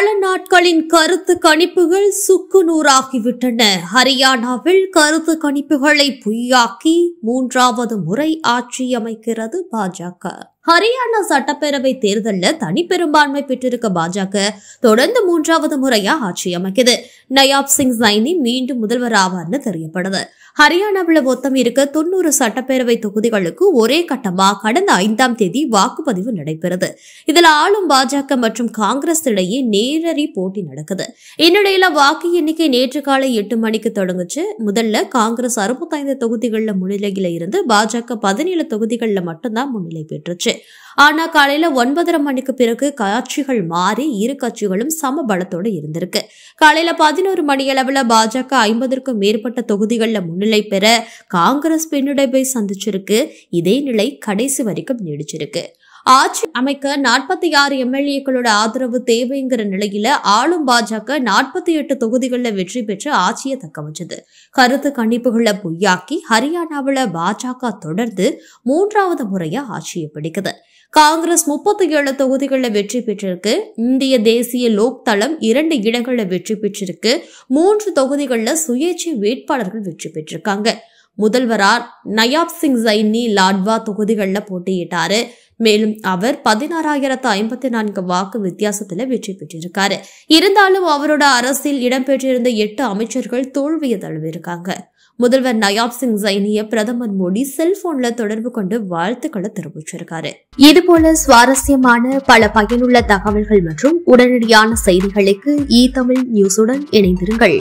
பல நாட்களின் கருத்து கணிப்புகள் சுக்கு நூறாகிவிட்டன ஹரியானாவில் கருத்து கணிப்புகளை பொய்யாக்கி மூன்றாவது முறை ஆட்சியமைக்கிறது பாஜக ஹரியானா சட்டப்பேரவை தேர்தலில் தனி பெரும்பான்மை பெற்றிருக்க பாஜக தொடர்ந்து மூன்றாவது முறையா ஆட்சி அமைக்குது நயாப் சிங் சைனி மீண்டும் முதல்வர் ஆவார்னு தெரியப்படுது ஹரியானாவில் மொத்தம் இருக்க தொன்னூறு சட்டப்பேரவை தொகுதிகளுக்கு ஒரே கட்டமாக கடந்த ஐந்தாம் தேதி வாக்குப்பதிவு நடைபெறுது இதில் ஆளும் பாஜக மற்றும் காங்கிரஸ் இடையே நேரடி போட்டி நடக்குது இந்நிலையில வாக்கு எண்ணிக்கை நேற்று காலை எட்டு மணிக்கு தொடங்குச்சு முதல்ல காங்கிரஸ் அறுபத்தைந்து தொகுதிகளில் முன்னிலையில் இருந்து பாஜக பதினேழு தொகுதிகளில் மட்டும்தான் முன்னிலை பெற்றுச்சு இருந்துச்சு ஆனா காலையில ஒன்பதரை மணிக்கு பிறகு காட்சிகள் மாறி இரு கட்சிகளும் சம பலத்தோடு இருந்திருக்கு காலையில பதினோரு மணி அளவுல பாஜக ஐம்பதற்கும் மேற்பட்ட தொகுதிகளில் முன்னிலை பெற காங்கிரஸ் பின்னடைவை சந்திச்சிருக்கு இதே நிலை கடைசி வரைக்கும் நீடிச்சிருக்கு ஆட்சி அமைக்க நாற்பத்தி ஆறு எம்எல்ஏக்களோட ஆதரவு தேவைங்கிற நிலையில ஆளும் பாஜக நாற்பத்தி எட்டு தொகுதிகளில் வெற்றி பெற்று ஆட்சியை தக்க வச்சது கருத்து கணிப்புகளை பொய்யாக்கி ஹரியானாவில் பாஜக தொடர்ந்து மூன்றாவது முறையா ஆட்சியை பிடிக்குது காங்கிரஸ் முப்பத்தி ஏழு தொகுதிகளில் வெற்றி பெற்றிருக்கு இந்திய தேசிய லோக் தளம் இரண்டு இடங்களில் வெற்றி பெற்றிருக்கு மூன்று தொகுதிகளில் சுயேட்சை வேட்பாளர்கள் வெற்றி பெற்றிருக்காங்க முதல்வரார் நயாப் சிங் ஜைனி லாட்வா தொகுதிகளில் போட்டியிட்டாரு மேலும் அவர் பதினாறாயிரத்து ஐம்பத்தி நான்கு வாக்கு வித்தியாசத்தில் வெற்றி பெற்றிருக்காரு இருந்தாலும் அவரோட அரசில் இடம்பெற்றிருந்த எட்டு அமைச்சர்கள் தோல்வியை தழுவியிருக்காங்க முதல்வர் நயாப் சிங் ஜைனிய பிரதமர் மோடி செல்போன்ல தொடர்பு கொண்டு வாழ்த்துக்களை தெரிவிச்சிருக்காரு இதுபோல சுவாரஸ்யமான பல பயனுள்ள தகவல்கள் மற்றும் உடனடியான செய்திகளுக்கு இ தமிழ் நியூஸுடன் இணைந்திருங்கள்